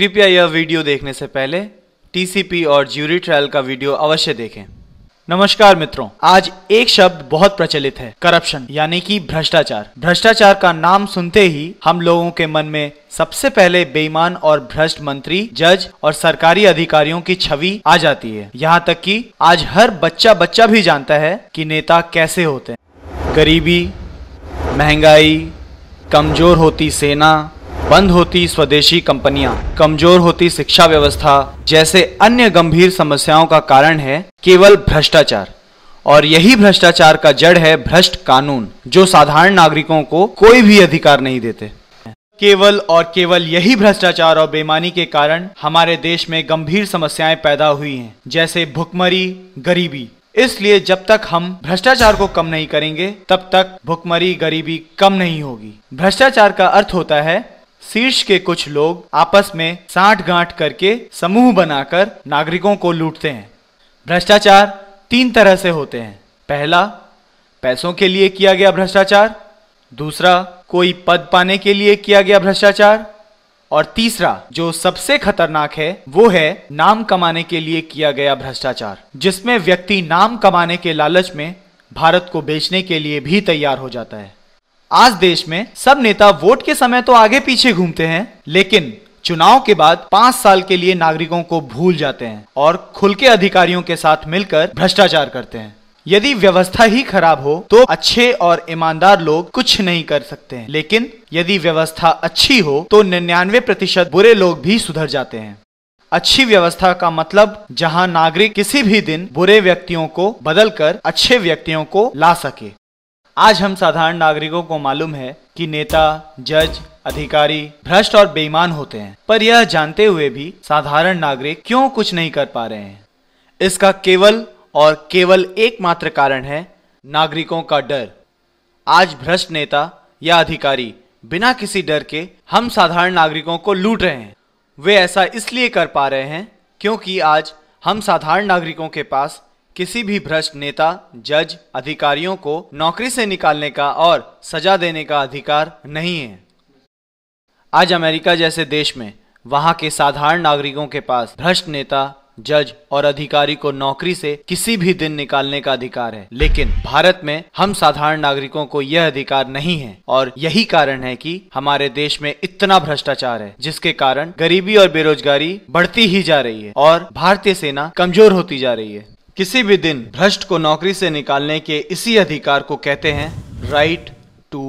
कृपया यह वीडियो देखने से पहले टीसीपी और ज्यूरी ट्रायल का वीडियो अवश्य देखें नमस्कार मित्रों आज एक शब्द बहुत प्रचलित है करप्शन यानी कि भ्रष्टाचार भ्रष्टाचार का नाम सुनते ही हम लोगों के मन में सबसे पहले बेईमान और भ्रष्ट मंत्री जज और सरकारी अधिकारियों की छवि आ जाती है यहाँ तक कि आज हर बच्चा बच्चा भी जानता है कि नेता कैसे होते हैं गरीबी महंगाई कमजोर होती सेना बंद होती स्वदेशी कंपनियां, कमजोर होती शिक्षा व्यवस्था जैसे अन्य गंभीर समस्याओं का कारण है केवल भ्रष्टाचार और यही भ्रष्टाचार का जड़ है भ्रष्ट कानून जो साधारण नागरिकों को कोई भी अधिकार नहीं देते केवल और केवल यही भ्रष्टाचार और बेमानी के कारण हमारे देश में गंभीर समस्याएं पैदा हुई हैं जैसे भुखमरी गरीबी इसलिए जब तक हम भ्रष्टाचार को कम नहीं करेंगे तब तक भुखमरी गरीबी कम नहीं होगी भ्रष्टाचार का अर्थ होता है शीर्ष के कुछ लोग आपस में साठ गांठ करके समूह बनाकर नागरिकों को लूटते हैं भ्रष्टाचार तीन तरह से होते हैं पहला पैसों के लिए किया गया भ्रष्टाचार दूसरा कोई पद पाने के लिए किया गया भ्रष्टाचार और तीसरा जो सबसे खतरनाक है वो है नाम कमाने के लिए किया गया भ्रष्टाचार जिसमें व्यक्ति नाम कमाने के लालच में भारत को बेचने के लिए भी तैयार हो जाता है आज देश में सब नेता वोट के समय तो आगे पीछे घूमते हैं लेकिन चुनाव के बाद पांच साल के लिए नागरिकों को भूल जाते हैं और खुल के अधिकारियों के साथ मिलकर भ्रष्टाचार करते हैं यदि व्यवस्था ही खराब हो तो अच्छे और ईमानदार लोग कुछ नहीं कर सकते हैं लेकिन यदि व्यवस्था अच्छी हो तो निन्यानवे प्रतिशत बुरे लोग भी सुधर जाते हैं अच्छी व्यवस्था का मतलब जहां नागरिक किसी भी दिन बुरे व्यक्तियों को बदलकर अच्छे व्यक्तियों को ला सके आज हम साधारण नागरिकों को मालूम है कि नेता जज अधिकारी भ्रष्ट और बेईमान होते हैं पर यह जानते हुए भी साधारण नागरिक क्यों कुछ नहीं कर पा रहे हैं इसका केवल और केवल एकमात्र कारण है नागरिकों का डर आज भ्रष्ट नेता या अधिकारी बिना किसी डर के हम साधारण नागरिकों को लूट रहे हैं वे ऐसा इसलिए कर पा रहे हैं क्योंकि आज हम साधारण नागरिकों के पास किसी भी भ्रष्ट नेता जज अधिकारियों को नौकरी से निकालने का और सजा देने का अधिकार नहीं है आज अमेरिका जैसे देश में वहां के साधारण नागरिकों के पास भ्रष्ट नेता जज और अधिकारी को नौकरी से किसी भी दिन निकालने का अधिकार है लेकिन भारत में हम साधारण नागरिकों को यह अधिकार नहीं है और यही कारण है कि हमारे देश में इतना भ्रष्टाचार है जिसके कारण गरीबी और बेरोजगारी बढ़ती ही जा रही है और भारतीय सेना कमजोर होती जा रही है किसी भी दिन भ्रष्ट को नौकरी से निकालने के इसी अधिकार को कहते हैं right to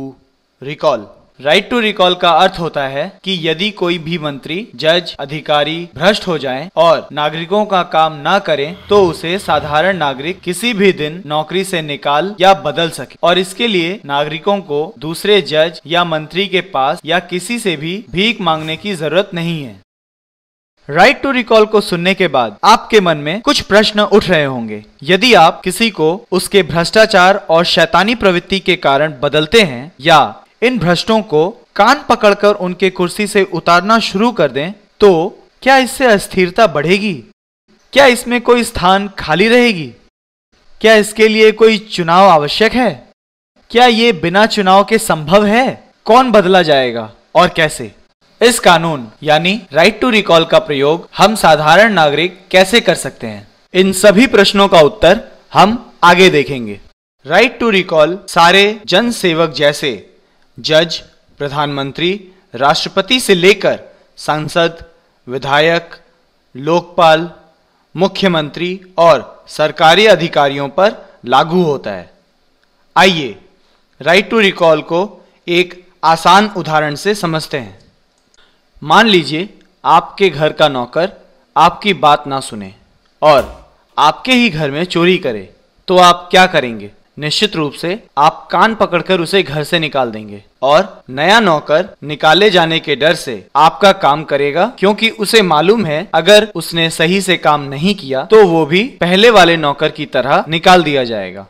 recall right to recall का अर्थ होता है कि यदि कोई भी मंत्री जज अधिकारी भ्रष्ट हो जाए और नागरिकों का काम ना करे तो उसे साधारण नागरिक किसी भी दिन नौकरी से निकाल या बदल सके और इसके लिए नागरिकों को दूसरे जज या मंत्री के पास या किसी से भी भीख मांगने की जरूरत नहीं है राइट टू रिकॉल को सुनने के बाद आपके मन में कुछ प्रश्न उठ रहे होंगे यदि आप किसी को उसके भ्रष्टाचार और शैतानी प्रवृत्ति के कारण बदलते हैं या इन भ्रष्टों को कान पकड़कर उनके कुर्सी से उतारना शुरू कर दें तो क्या इससे अस्थिरता बढ़ेगी क्या इसमें कोई स्थान खाली रहेगी क्या इसके लिए कोई चुनाव आवश्यक है क्या ये बिना चुनाव के संभव है कौन बदला जाएगा और कैसे इस कानून यानी राइट टू रिकॉल का प्रयोग हम साधारण नागरिक कैसे कर सकते हैं इन सभी प्रश्नों का उत्तर हम आगे देखेंगे राइट टू रिकॉल सारे जन सेवक जैसे जज प्रधानमंत्री राष्ट्रपति से लेकर सांसद विधायक लोकपाल मुख्यमंत्री और सरकारी अधिकारियों पर लागू होता है आइए राइट टू रिकॉल को एक आसान उदाहरण से समझते हैं मान लीजिए आपके घर का नौकर आपकी बात ना सुने और आपके ही घर में चोरी करे तो आप क्या करेंगे निश्चित रूप से आप कान पकड़कर उसे घर से निकाल देंगे और नया नौकर निकाले जाने के डर से आपका काम करेगा क्योंकि उसे मालूम है अगर उसने सही से काम नहीं किया तो वो भी पहले वाले नौकर की तरह निकाल दिया जाएगा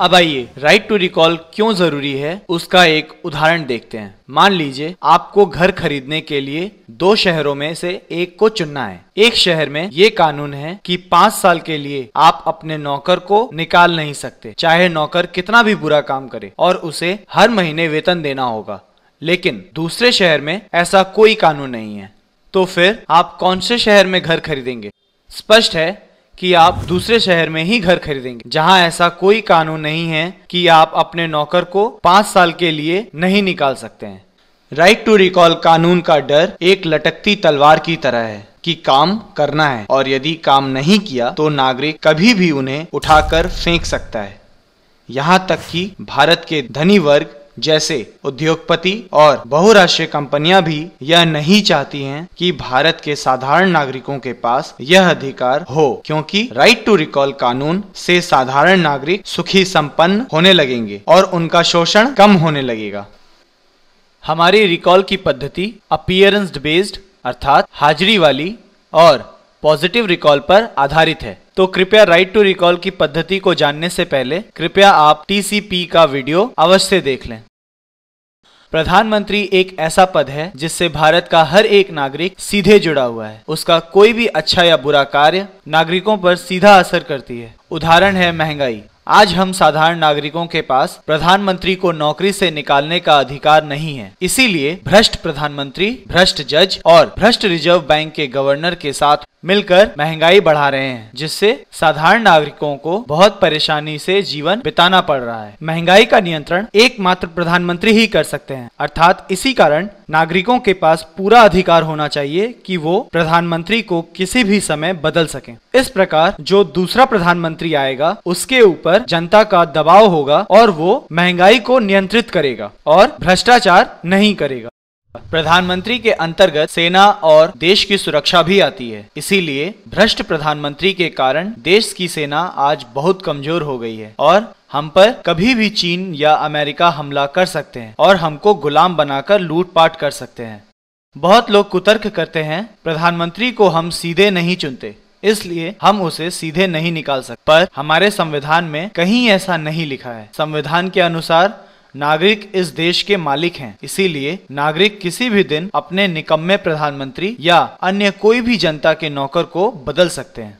अब आइए राइट टू रिकॉल क्यों जरूरी है उसका एक उदाहरण देखते हैं मान लीजिए आपको घर खरीदने के लिए दो शहरों में से एक को चुनना है एक शहर में ये कानून है कि पाँच साल के लिए आप अपने नौकर को निकाल नहीं सकते चाहे नौकर कितना भी बुरा काम करे और उसे हर महीने वेतन देना होगा लेकिन दूसरे शहर में ऐसा कोई कानून नहीं है तो फिर आप कौन से शहर में घर खरीदेंगे स्पष्ट है कि आप दूसरे शहर में ही घर खरीदेंगे जहां ऐसा कोई कानून नहीं है कि आप अपने नौकर को पांच साल के लिए नहीं निकाल सकते हैं राइट टू रिकॉल कानून का डर एक लटकती तलवार की तरह है कि काम करना है और यदि काम नहीं किया तो नागरिक कभी भी उन्हें उठाकर फेंक सकता है यहाँ तक कि भारत के धनी वर्ग जैसे उद्योगपति और बहुराष्ट्रीय कंपनियां भी यह नहीं चाहती हैं कि भारत के साधारण नागरिकों के पास यह अधिकार हो क्योंकि राइट टू रिकॉल कानून से साधारण नागरिक सुखी संपन्न होने लगेंगे और उनका शोषण कम होने लगेगा हमारी रिकॉल की पद्धति अपियरेंस बेस्ड अर्थात हाजिरी वाली और पॉजिटिव रिकॉल पर आधारित है तो कृपया राइट टू रिकॉल की पद्धति को जानने से पहले कृपया आप टीसीपी का वीडियो अवश्य देख लें प्रधानमंत्री एक ऐसा पद है जिससे भारत का हर एक नागरिक सीधे जुड़ा हुआ है उसका कोई भी अच्छा या बुरा कार्य नागरिकों पर सीधा असर करती है उदाहरण है महंगाई आज हम साधारण नागरिकों के पास प्रधानमंत्री को नौकरी से निकालने का अधिकार नहीं है इसीलिए भ्रष्ट प्रधानमंत्री भ्रष्ट जज और भ्रष्ट रिजर्व बैंक के गवर्नर के साथ मिलकर महंगाई बढ़ा रहे हैं जिससे साधारण नागरिकों को बहुत परेशानी से जीवन बिताना पड़ रहा है महंगाई का नियंत्रण एकमात्र प्रधानमंत्री ही कर सकते हैं अर्थात इसी कारण नागरिकों के पास पूरा अधिकार होना चाहिए कि वो प्रधानमंत्री को किसी भी समय बदल सकें इस प्रकार जो दूसरा प्रधानमंत्री आएगा उसके ऊपर जनता का दबाव होगा और वो महंगाई को नियंत्रित करेगा और भ्रष्टाचार नहीं करेगा प्रधानमंत्री के अंतर्गत सेना और देश की सुरक्षा भी आती है इसीलिए भ्रष्ट प्रधानमंत्री के कारण देश की सेना आज बहुत कमजोर हो गई है और हम पर कभी भी चीन या अमेरिका हमला कर सकते हैं और हमको गुलाम बनाकर लूटपाट कर सकते हैं बहुत लोग कुतर्क करते हैं प्रधानमंत्री को हम सीधे नहीं चुनते इसलिए हम उसे सीधे नहीं निकाल सकते पर हमारे संविधान में कहीं ऐसा नहीं लिखा है संविधान के अनुसार नागरिक इस देश के मालिक हैं इसीलिए नागरिक किसी भी दिन अपने निकम्मे प्रधानमंत्री या अन्य कोई भी जनता के नौकर को बदल सकते हैं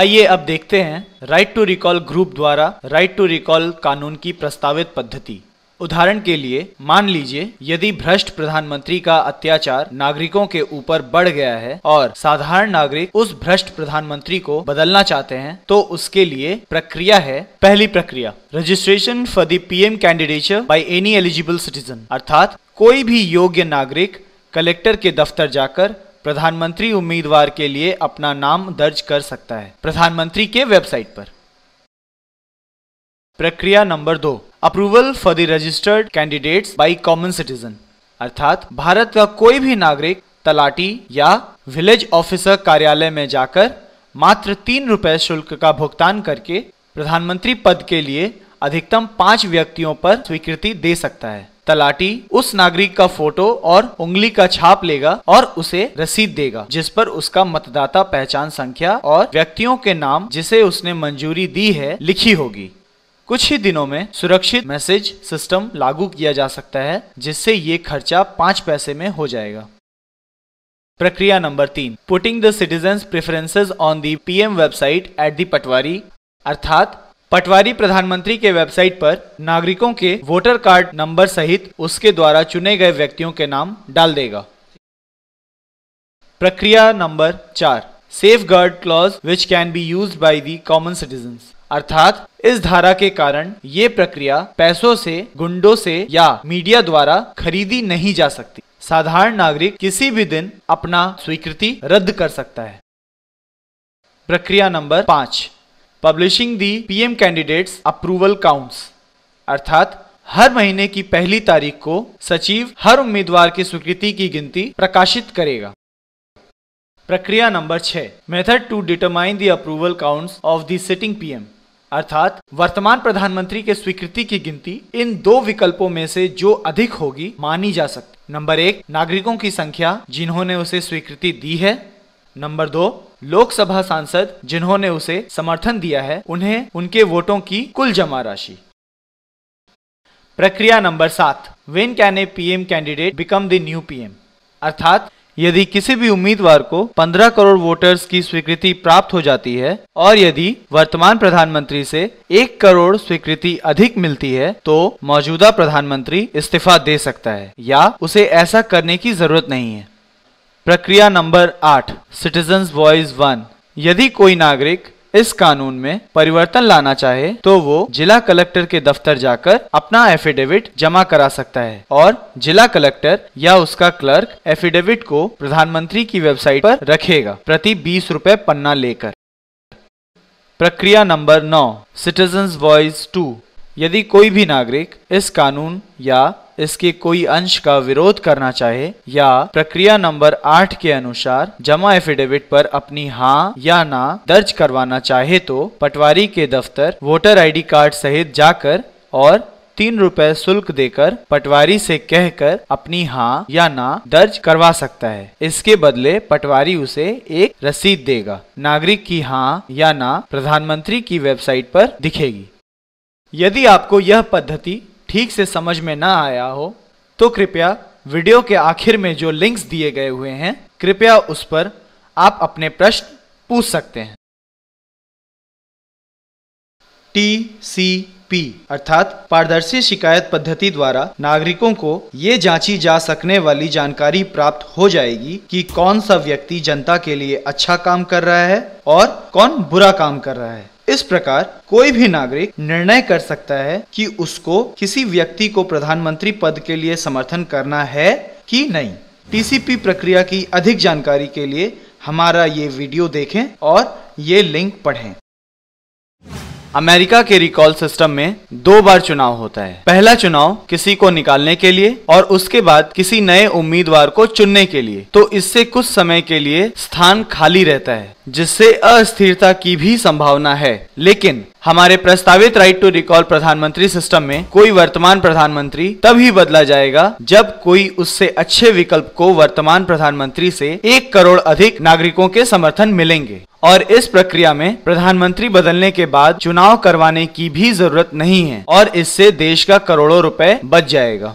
आइए अब देखते हैं राइट टू रिकॉल ग्रुप द्वारा राइट टू रिकॉल कानून की प्रस्तावित पद्धति उदाहरण के लिए मान लीजिए यदि भ्रष्ट प्रधानमंत्री का अत्याचार नागरिकों के ऊपर बढ़ गया है और साधारण नागरिक उस भ्रष्ट प्रधानमंत्री को बदलना चाहते हैं तो उसके लिए प्रक्रिया है पहली प्रक्रिया registration for P PM candidate by any eligible citizen अर्थात कोई भी योग्य नागरिक कलेक्टर के दफ्तर जाकर प्रधानमंत्री उम्मीदवार के लिए अपना नाम दर्ज कर सकता है प्रधानमंत्री के वेबसाइट पर प्रक्रिया नंबर दो approval for the registered candidates by common citizen अर्थात भारत का कोई भी नागरिक तलाटी या विलेज ऑफिसर कार्यालय में जाकर मात्र तीन रुपए शुल्क का भुगतान करके प्रधानमंत्री पद के लिए अधिकतम पांच व्यक्तियों पर स्वीकृति दे सकता है तलाटी उस नागरिक का फोटो और उंगली का छाप लेगा और उसे रसीद देगा जिस पर उसका मतदाता पहचान संख्या और व्यक्तियों के नाम जिसे उसने मंजूरी दी है लिखी होगी कुछ ही दिनों में सुरक्षित मैसेज सिस्टम लागू किया जा सकता है जिससे ये खर्चा पांच पैसे में हो जाएगा प्रक्रिया नंबर तीन putting the citizen preferences on the PM website at the patwari अर्थात पटवारी प्रधानमंत्री के वेबसाइट पर नागरिकों के वोटर कार्ड नंबर सहित उसके द्वारा चुने गए व्यक्तियों के नाम डाल देगा प्रक्रिया नंबर चार safeguard clause which can be use by the common अर्थात इस धारा के कारण ये प्रक्रिया पैसों से गुंडों से या मीडिया द्वारा खरीदी नहीं जा सकती साधारण नागरिक किसी भी दिन अपना स्वीकृति रद्द कर सकता है प्रक्रिया नंबर पांच publishing the PM candidates approval counts अर्थात हर महीने की पहली तारीख को सचिव हर उम्मीदवार की स्वीकृति की गिनती प्रकाशित करेगा प्रक्रिया नंबर छह method to determine the approval counts of the sitting PM अर्थात वर्तमान प्रधानमंत्री के स्वीकृति की गिनती इन दो विकल्पों में से जो अधिक होगी मानी जा सकती नंबर एक नागरिकों की संख्या जिन्होंने उसे स्वीकृति दी है नंबर दो लोकसभा सांसद जिन्होंने उसे समर्थन दिया है उन्हें उनके वोटों की कुल जमा राशि प्रक्रिया नंबर सात when can a PM candidate become the new PM अर्थात यदि किसी भी उम्मीदवार को 15 करोड़ वोटर्स की स्वीकृति प्राप्त हो जाती है और यदि वर्तमान प्रधानमंत्री से एक करोड़ स्वीकृति अधिक मिलती है तो मौजूदा प्रधानमंत्री इस्तीफा दे सकता है या उसे ऐसा करने की जरूरत नहीं है प्रक्रिया नंबर आठ सिटीजन वॉइस वन यदि कोई नागरिक इस कानून में परिवर्तन लाना चाहे तो वो जिला कलेक्टर के दफ्तर जाकर अपना एफिडेविट जमा करा सकता है और जिला कलेक्टर या उसका क्लर्क एफिडेविट को प्रधानमंत्री की वेबसाइट पर रखेगा प्रति बीस रूपए पन्ना लेकर प्रक्रिया नंबर नौ सिटीजन वॉइस टू यदि कोई भी नागरिक इस कानून या इसके कोई अंश का विरोध करना चाहे या प्रक्रिया नंबर आठ के अनुसार जमा एफिडेविट पर अपनी हाँ या ना दर्ज करवाना चाहे तो पटवारी के दफ्तर वोटर आईडी कार्ड सहित जाकर और तीन रुपए शुल्क देकर पटवारी से कहकर अपनी हाँ या ना दर्ज करवा सकता है इसके बदले पटवारी उसे एक रसीद देगा नागरिक की हाँ या ना प्रधानमंत्री की वेबसाइट पर दिखेगी यदि आपको यह पद्धति ठीक से समझ में ना आया हो तो कृपया वीडियो के आखिर में जो लिंक्स दिए गए हुए हैं कृपया उस पर आप अपने प्रश्न पूछ सकते हैं टी सी पी अर्थात पारदर्शी शिकायत पद्धति द्वारा नागरिकों को ये जांची जा सकने वाली जानकारी प्राप्त हो जाएगी कि कौन सा व्यक्ति जनता के लिए अच्छा काम कर रहा है और कौन बुरा काम कर रहा है इस प्रकार कोई भी नागरिक निर्णय कर सकता है कि उसको किसी व्यक्ति को प्रधानमंत्री पद के लिए समर्थन करना है कि नहीं टीसीपी प्रक्रिया की अधिक जानकारी के लिए हमारा ये वीडियो देखें और ये लिंक पढ़ें अमेरिका के रिकॉल सिस्टम में दो बार चुनाव होता है पहला चुनाव किसी को निकालने के लिए और उसके बाद किसी नए उम्मीदवार को चुनने के लिए तो इससे कुछ समय के लिए स्थान खाली रहता है जिससे अस्थिरता की भी संभावना है लेकिन हमारे प्रस्तावित राइट टू रिकॉल प्रधानमंत्री सिस्टम में कोई वर्तमान प्रधानमंत्री तभी बदला जाएगा जब कोई उससे अच्छे विकल्प को वर्तमान प्रधानमंत्री से एक करोड़ अधिक नागरिकों के समर्थन मिलेंगे और इस प्रक्रिया में प्रधानमंत्री बदलने के बाद चुनाव करवाने की भी जरूरत नहीं है और इससे देश का करोड़ों रुपए बच जाएगा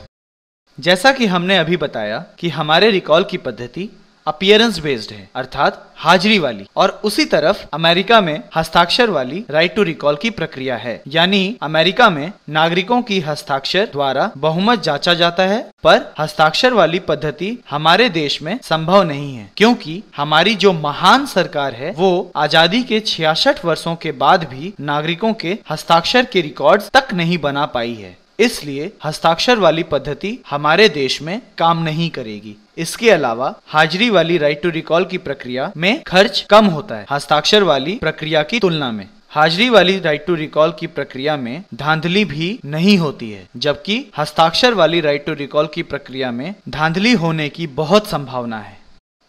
जैसा कि हमने अभी बताया कि हमारे रिकॉल की पद्धति अपियरेंस बेस्ड है अर्थात हाजिरी वाली और उसी तरफ अमेरिका में हस्ताक्षर वाली राइट टू रिकॉल की प्रक्रिया है यानी अमेरिका में नागरिकों की हस्ताक्षर द्वारा बहुमत जांचा जाता है पर हस्ताक्षर वाली पद्धति हमारे देश में संभव नहीं है क्योंकि हमारी जो महान सरकार है वो आजादी के छियासठ वर्षों के बाद भी नागरिकों के हस्ताक्षर के रिकॉर्ड तक नहीं बना पाई है इसलिए हस्ताक्षर वाली पद्धति हमारे देश में काम नहीं करेगी इसके अलावा हाजिरी वाली राइट टू रिकॉल की प्रक्रिया में खर्च कम होता है हस्ताक्षर वाली प्रक्रिया की तुलना में हाजिरी वाली राइट टू रिकॉल की प्रक्रिया में धांधली भी नहीं होती है जबकि हस्ताक्षर वाली राइट टू रिकॉल की प्रक्रिया में धांधली होने की बहुत संभावना है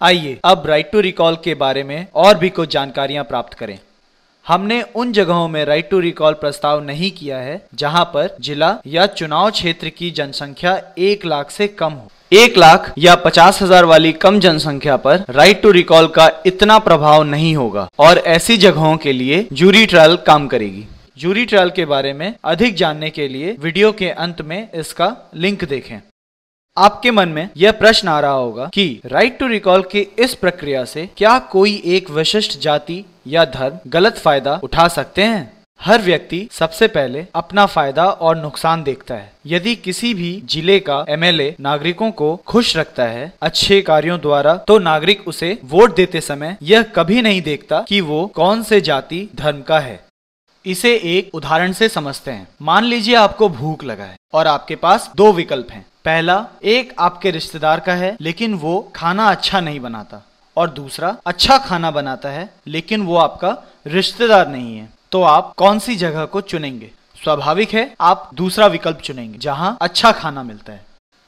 आइए अब राइट टू रिकॉल के बारे में और भी कुछ जानकारियां प्राप्त करें हमने उन जगहों में राइट टू रिकॉल प्रस्ताव नहीं किया है जहां पर जिला या चुनाव क्षेत्र की जनसंख्या एक लाख से कम हो एक लाख या पचास हजार वाली कम जनसंख्या पर राइट टू रिकॉल का इतना प्रभाव नहीं होगा और ऐसी जगहों के लिए जूरी ट्रायल काम करेगी जूरी ट्रायल के बारे में अधिक जानने के लिए वीडियो के अंत में इसका लिंक देखें आपके मन में यह प्रश्न आ रहा होगा कि राइट टू रिकॉल के इस प्रक्रिया से क्या कोई एक विशिष्ट जाति या धर्म गलत फायदा उठा सकते हैं हर व्यक्ति सबसे पहले अपना फायदा और नुकसान देखता है यदि किसी भी जिले का एमएलए नागरिकों को खुश रखता है अच्छे कार्यों द्वारा तो नागरिक उसे वोट देते समय यह कभी नहीं देखता कि वो कौन से जाति धर्म का है इसे एक उदाहरण से समझते हैं मान लीजिए आपको भूख लगा है और आपके पास दो विकल्प हैं पहला एक आपके रिश्तेदार का है लेकिन वो खाना अच्छा नहीं बनाता और दूसरा अच्छा खाना बनाता है लेकिन वो आपका रिश्तेदार नहीं है तो आप कौन सी जगह को चुनेंगे स्वाभाविक है आप दूसरा विकल्प चुनेंगे जहाँ अच्छा खाना मिलता है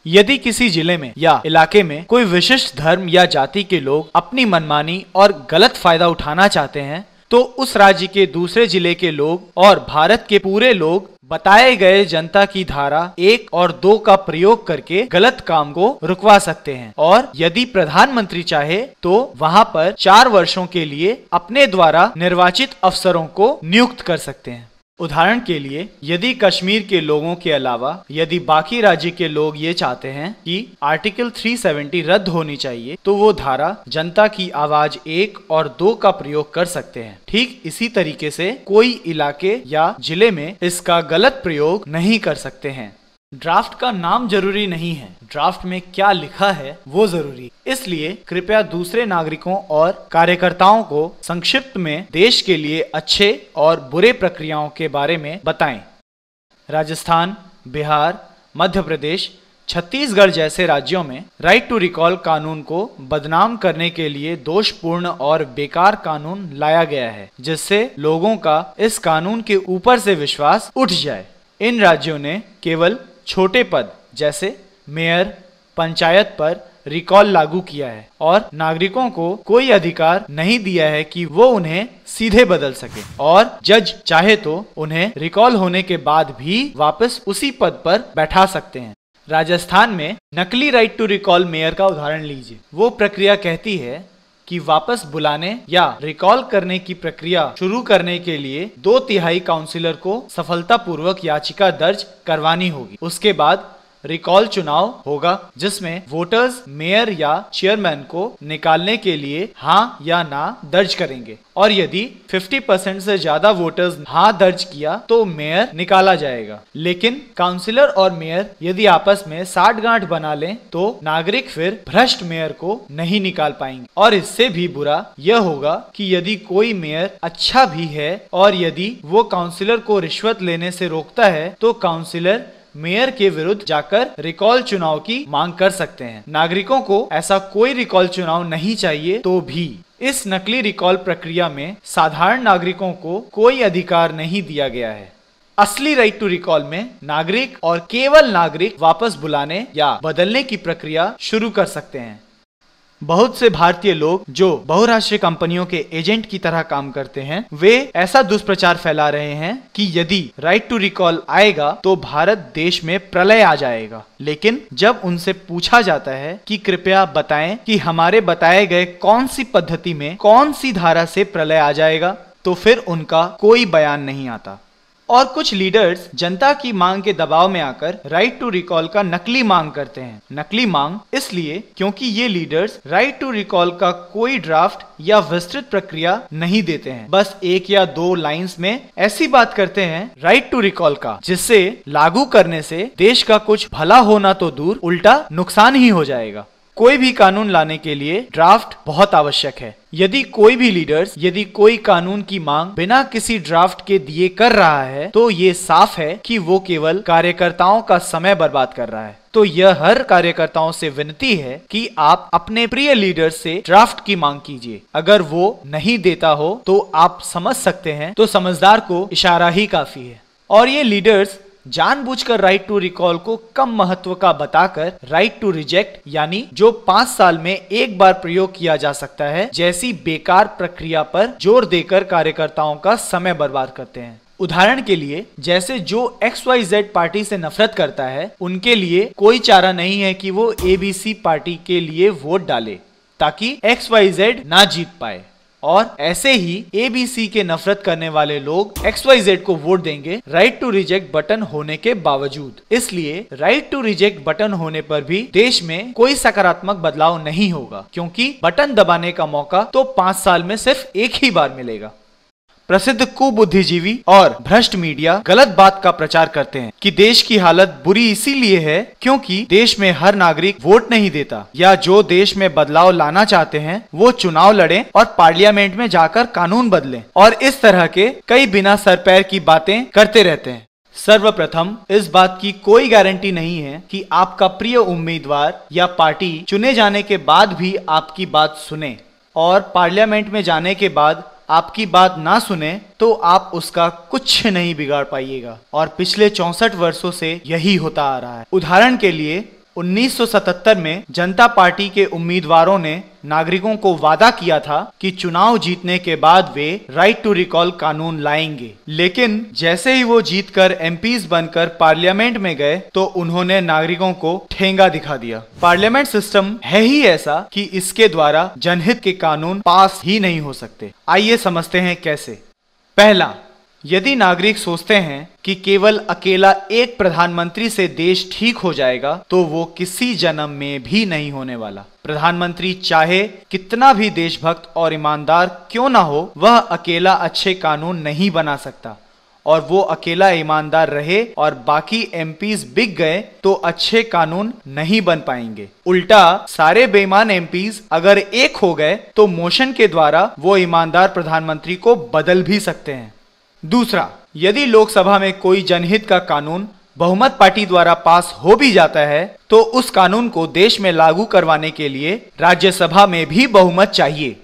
यदि किसी जिले में या इलाके में कोई विशिष्ट धर्म या जाति के लोग अपनी मनमानी और गलत फायदा उठाना चाहते हैं तो उस राज्य के दूसरे जिले के लोग और भारत के पूरे लोग बताए गए जनता की धारा एक और दो का प्रयोग करके गलत काम को रुकवा सकते हैं और यदि प्रधानमंत्री चाहे तो वहां पर चार वर्षों के लिए अपने द्वारा निर्वाचित अफसरों को नियुक्त कर सकते हैं उदाहरण के लिए यदि कश्मीर के लोगों के अलावा यदि बाकी राज्य के लोग ये चाहते हैं कि आर्टिकल 370 रद्द होनी चाहिए तो वो धारा जनता की आवाज एक और दो का प्रयोग कर सकते हैं ठीक इसी तरीके से कोई इलाके या जिले में इसका गलत प्रयोग नहीं कर सकते हैं ड्राफ्ट का नाम जरूरी नहीं है ड्राफ्ट में क्या लिखा है वो जरूरी इसलिए कृपया दूसरे नागरिकों और कार्यकर्ताओं को संक्षिप्त में देश के लिए अच्छे और बुरे प्रक्रियाओं के बारे में बताएं। राजस्थान बिहार मध्य प्रदेश छत्तीसगढ़ जैसे राज्यों में राइट टू रिकॉल कानून को बदनाम करने के लिए दोषपूर्ण और बेकार कानून लाया गया है जिससे लोगों का इस कानून के ऊपर से विश्वास उठ जाए इन राज्यों ने केवल छोटे पद जैसे मेयर पंचायत पर रिकॉल लागू किया है और नागरिकों को कोई अधिकार नहीं दिया है कि वो उन्हें सीधे बदल सके और जज चाहे तो उन्हें रिकॉल होने के बाद भी वापस उसी पद पर बैठा सकते हैं राजस्थान में नकली राइट टू रिकॉल मेयर का उदाहरण लीजिए वो प्रक्रिया कहती है की वापस बुलाने या रिकॉल करने की प्रक्रिया शुरू करने के लिए दो तिहाई काउंसिलर को सफलतापूर्वक याचिका दर्ज करवानी होगी उसके बाद रिकॉल चुनाव होगा जिसमें वोटर्स मेयर या चेयरमैन को निकालने के लिए हाँ या ना दर्ज करेंगे और यदि 50 परसेंट से ज्यादा वोटर्स हाँ दर्ज किया तो मेयर निकाला जाएगा लेकिन काउंसिलर और मेयर यदि आपस में साठ गांठ बना लें तो नागरिक फिर भ्रष्ट मेयर को नहीं निकाल पाएंगे और इससे भी बुरा यह होगा कि यदि कोई मेयर अच्छा भी है और यदि वो काउंसिलर को रिश्वत लेने से रोकता है तो काउंसिलर मेयर के विरुद्ध जाकर रिकॉल चुनाव की मांग कर सकते हैं नागरिकों को ऐसा कोई रिकॉल चुनाव नहीं चाहिए तो भी इस नकली रिकॉल प्रक्रिया में साधारण नागरिकों को कोई अधिकार नहीं दिया गया है असली राइट टू रिकॉल में नागरिक और केवल नागरिक वापस बुलाने या बदलने की प्रक्रिया शुरू कर सकते हैं बहुत से भारतीय लोग जो बहुराष्ट्रीय कंपनियों के एजेंट की तरह काम करते हैं वे ऐसा दुष्प्रचार फैला रहे हैं कि यदि राइट टू रिकॉल आएगा तो भारत देश में प्रलय आ जाएगा लेकिन जब उनसे पूछा जाता है कि कृपया बताएं कि हमारे बताए गए कौन सी पद्धति में कौन सी धारा से प्रलय आ जाएगा तो फिर उनका कोई बयान नहीं आता और कुछ लीडर्स जनता की मांग के दबाव में आकर राइट टू रिकॉल का नकली मांग करते हैं नकली मांग इसलिए क्योंकि ये लीडर्स राइट टू रिकॉल का कोई ड्राफ्ट या विस्तृत प्रक्रिया नहीं देते हैं बस एक या दो लाइंस में ऐसी बात करते हैं राइट टू रिकॉल का जिससे लागू करने से देश का कुछ भला होना तो दूर उल्टा नुकसान ही हो जाएगा कोई भी कानून लाने के लिए ड्राफ्ट बहुत आवश्यक है यदि कोई भी लीडर्स यदि कोई कानून की मांग बिना किसी ड्राफ्ट के दिए कर रहा है तो ये साफ है कि वो केवल कार्यकर्ताओं का समय बर्बाद कर रहा है तो यह हर कार्यकर्ताओं से विनती है कि आप अपने प्रिय लीडर से ड्राफ्ट की मांग कीजिए अगर वो नहीं देता हो तो आप समझ सकते हैं तो समझदार को इशारा ही काफी है और ये लीडर्स जानबूझकर राइट टू रिकॉल को कम महत्व का बताकर राइट टू रिजेक्ट यानी जो पांच साल में एक बार प्रयोग किया जा सकता है जैसी बेकार प्रक्रिया पर जोर देकर कार्यकर्ताओं का समय बर्बाद करते हैं उदाहरण के लिए जैसे जो एक्स वाई जेड पार्टी से नफरत करता है उनके लिए कोई चारा नहीं है कि वो एबीसी पार्टी के लिए वोट डाले ताकि एक्स वाई जेड ना जीत पाए और ऐसे ही एबीसी के नफरत करने वाले लोग एक्स वाई जेड को वोट देंगे राइट टू रिजेक्ट बटन होने के बावजूद इसलिए राइट टू रिजेक्ट बटन होने पर भी देश में कोई सकारात्मक बदलाव नहीं होगा क्योंकि बटन दबाने का मौका तो पांच साल में सिर्फ एक ही बार मिलेगा प्रसिद्ध कुबुद्धिजीवी और भ्रष्ट मीडिया गलत बात का प्रचार करते हैं कि देश की हालत बुरी इसीलिए है क्योंकि देश में हर नागरिक वोट नहीं देता या जो देश में बदलाव लाना चाहते हैं वो चुनाव लड़ें और पार्लियामेंट में जाकर कानून बदलें और इस तरह के कई बिना सर पैर की बातें करते रहते हैं सर्वप्रथम इस बात की कोई गारंटी नहीं है कि आपका प्रिय उम्मीदवार या पार्टी चुने जाने के बाद भी आपकी बात सुने और पार्लियामेंट में जाने के बाद आपकी बात ना सुने तो आप उसका कुछ नहीं बिगाड़ पाइएगा और पिछले चौसठ वर्षों से यही होता आ रहा है उदाहरण के लिए 1977 में जनता पार्टी के उम्मीदवारों ने नागरिकों को वादा किया था कि चुनाव जीतने के बाद वे राइट टू रिकॉल कानून लाएंगे लेकिन जैसे ही वो जीतकर एमपीज बनकर पार्लियामेंट में गए तो उन्होंने नागरिकों को ठेंगा दिखा दिया पार्लियामेंट सिस्टम है ही ऐसा कि इसके द्वारा जनहित के कानून पास ही नहीं हो सकते आइए समझते हैं कैसे पहला यदि नागरिक सोचते हैं कि केवल अकेला एक प्रधानमंत्री से देश ठीक हो जाएगा तो वो किसी जन्म में भी नहीं होने वाला प्रधानमंत्री चाहे कितना भी देशभक्त और ईमानदार क्यों ना हो वह अकेला अच्छे कानून नहीं बना सकता और वो अकेला ईमानदार रहे और बाकी एम बिक गए तो अच्छे कानून नहीं बन पाएंगे उल्टा सारे बेईमान एम अगर एक हो गए तो मोशन के द्वारा वो ईमानदार प्रधानमंत्री को बदल भी सकते हैं दूसरा यदि लोकसभा में कोई जनहित का कानून बहुमत पार्टी द्वारा पास हो भी जाता है तो उस कानून को देश में लागू करवाने के लिए राज्यसभा में भी बहुमत चाहिए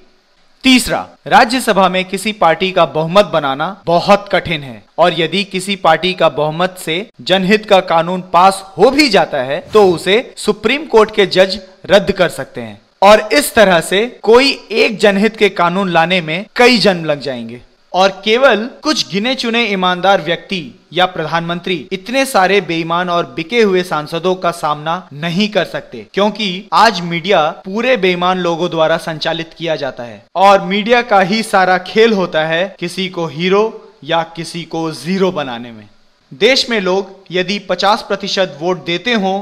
तीसरा राज्यसभा में किसी पार्टी का बहुमत बनाना बहुत कठिन है और यदि किसी पार्टी का बहुमत से जनहित का कानून पास हो भी जाता है तो उसे सुप्रीम कोर्ट के जज रद्द कर सकते हैं और इस तरह से कोई एक जनहित के कानून लाने में कई जन्म लग जाएंगे और केवल कुछ गिने चुने ईमानदार व्यक्ति या प्रधानमंत्री इतने सारे बेईमान और बिके हुए सांसदों का सामना नहीं कर सकते क्योंकि आज मीडिया पूरे बेईमान लोगों द्वारा संचालित किया जाता है और मीडिया का ही सारा खेल होता है किसी को हीरो या किसी को जीरो बनाने में देश में लोग यदि 50 प्रतिशत वोट देते हो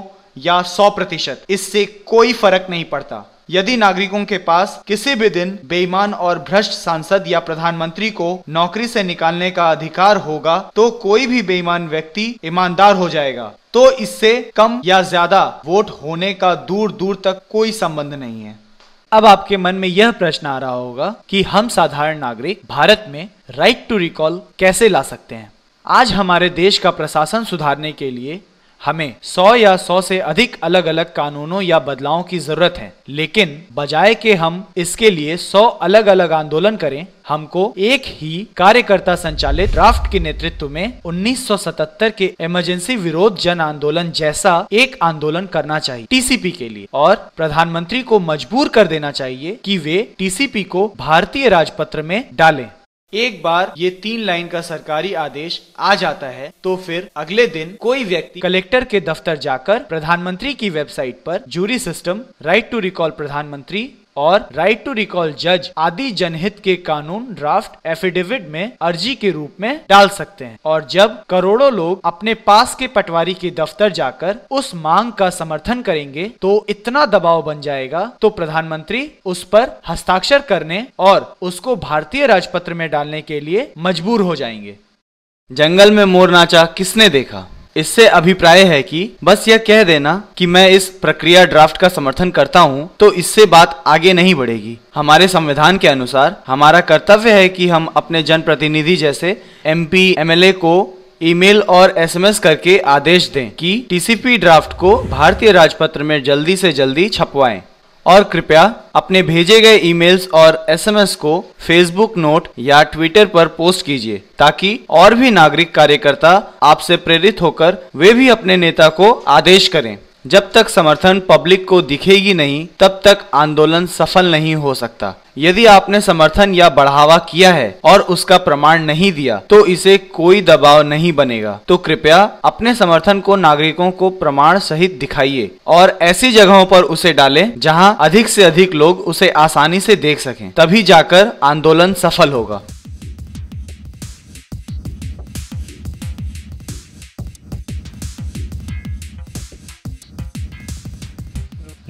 या 100 प्रतिशत इससे कोई फर्क नहीं पड़ता यदि नागरिकों के पास किसी भी दिन बेईमान और भ्रष्ट सांसद या प्रधानमंत्री को नौकरी से निकालने का अधिकार होगा तो कोई भी बेईमान व्यक्ति ईमानदार हो जाएगा तो इससे कम या ज्यादा वोट होने का दूर दूर तक कोई संबंध नहीं है अब आपके मन में यह प्रश्न आ रहा होगा कि हम साधारण नागरिक भारत में राइट टू रिकॉल कैसे ला सकते हैं आज हमारे देश का प्रशासन सुधारने के लिए हमें 100 या 100 से अधिक अलग अलग कानूनों या बदलावों की जरूरत है लेकिन बजाय के हम इसके लिए 100 अलग अलग आंदोलन करें हमको एक ही कार्यकर्ता संचालित ड्राफ्ट के नेतृत्व में 1977 के इमरजेंसी विरोध जन आंदोलन जैसा एक आंदोलन करना चाहिए टीसीपी के लिए और प्रधानमंत्री को मजबूर कर देना चाहिए कि वे टीसीपी को भारतीय राजपत्र में डालें एक बार ये तीन लाइन का सरकारी आदेश आ जाता है तो फिर अगले दिन कोई व्यक्ति कलेक्टर के दफ्तर जाकर प्रधानमंत्री की वेबसाइट पर jury system right to recall प्रधानमंत्री और राइट टू रिकॉल जज आदि जनहित के कानून ड्राफ्ट एफिडेविट में अर्जी के रूप में डाल सकते हैं और जब करोड़ों लोग अपने पास के पटवारी के दफ्तर जाकर उस मांग का समर्थन करेंगे तो इतना दबाव बन जाएगा तो प्रधानमंत्री उस पर हस्ताक्षर करने और उसको भारतीय राजपत्र में डालने के लिए मजबूर हो जाएंगे जंगल में मोर नाचा किसने देखा इससे अभिप्राय है कि बस यह कह देना कि मैं इस प्रक्रिया ड्राफ्ट का समर्थन करता हूं तो इससे बात आगे नहीं बढ़ेगी हमारे संविधान के अनुसार हमारा कर्तव्य है कि हम अपने जनप्रतिनिधि जैसे एम पी को ईमेल और एसएमएस करके आदेश दें कि टीसीपी ड्राफ्ट को भारतीय राजपत्र में जल्दी से जल्दी छपवाएं और कृपया अपने भेजे गए ईमेल्स और एसएमएस को फेसबुक नोट या ट्विटर पर पोस्ट कीजिए ताकि और भी नागरिक कार्यकर्ता आपसे प्रेरित होकर वे भी अपने नेता को आदेश करें जब तक समर्थन पब्लिक को दिखेगी नहीं तब तक आंदोलन सफल नहीं हो सकता यदि आपने समर्थन या बढ़ावा किया है और उसका प्रमाण नहीं दिया तो इसे कोई दबाव नहीं बनेगा तो कृपया अपने समर्थन को नागरिकों को प्रमाण सहित दिखाइए और ऐसी जगहों पर उसे डालें जहां अधिक से अधिक लोग उसे आसानी से देख सकें तभी जाकर आंदोलन सफल होगा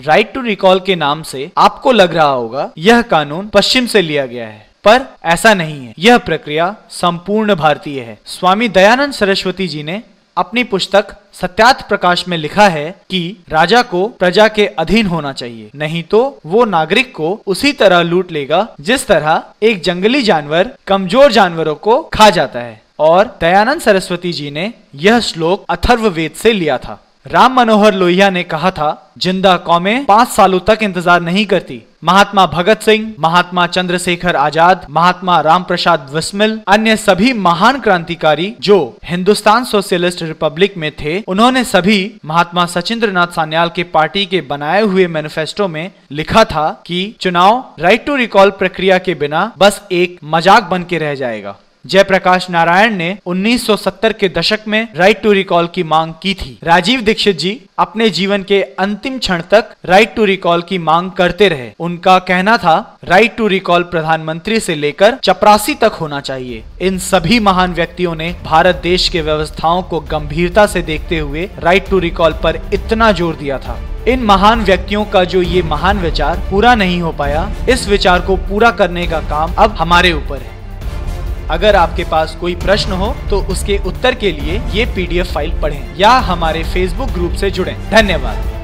राइट टू रिकॉल के नाम से आपको लग रहा होगा यह कानून पश्चिम से लिया गया है पर ऐसा नहीं है यह प्रक्रिया संपूर्ण भारतीय है स्वामी दयानंद सरस्वती जी ने अपनी पुस्तक सत्यात प्रकाश में लिखा है कि राजा को प्रजा के अधीन होना चाहिए नहीं तो वो नागरिक को उसी तरह लूट लेगा जिस तरह एक जंगली जानवर कमजोर जानवरों को खा जाता है और दयानंद सरस्वती जी ने यह श्लोक अथर्व वेद से लिया था राम मनोहर लोहिया ने कहा था जिंदा कौमे पांच सालों तक इंतजार नहीं करती महात्मा भगत सिंह महात्मा चंद्रशेखर आजाद महात्मा राम प्रसाद विस्मिल अन्य सभी महान क्रांतिकारी जो हिंदुस्तान सोशलिस्ट रिपब्लिक में थे उन्होंने सभी महात्मा सचिंद्र नाथ सान्याल के पार्टी के बनाए हुए मैनिफेस्टो में लिखा था कि चुनाव राइट टू रिकॉल प्रक्रिया के बिना बस एक मजाक बन के रह जाएगा जयप्रकाश नारायण ने 1970 के दशक में राइट टू रिकॉल की मांग की थी राजीव दीक्षित जी अपने जीवन के अंतिम क्षण तक राइट टू रिकॉल की मांग करते रहे उनका कहना था राइट टू रिकॉल प्रधानमंत्री से लेकर चपरासी तक होना चाहिए इन सभी महान व्यक्तियों ने भारत देश के व्यवस्थाओं को गंभीरता से देखते हुए राइट टू रिकॉल पर इतना जोर दिया था इन महान व्यक्तियों का जो ये महान विचार पूरा नहीं हो पाया इस विचार को पूरा करने का काम अब हमारे ऊपर है अगर आपके पास कोई प्रश्न हो तो उसके उत्तर के लिए ये पीडीएफ फाइल पढ़ें या हमारे फेसबुक ग्रुप से जुड़ें धन्यवाद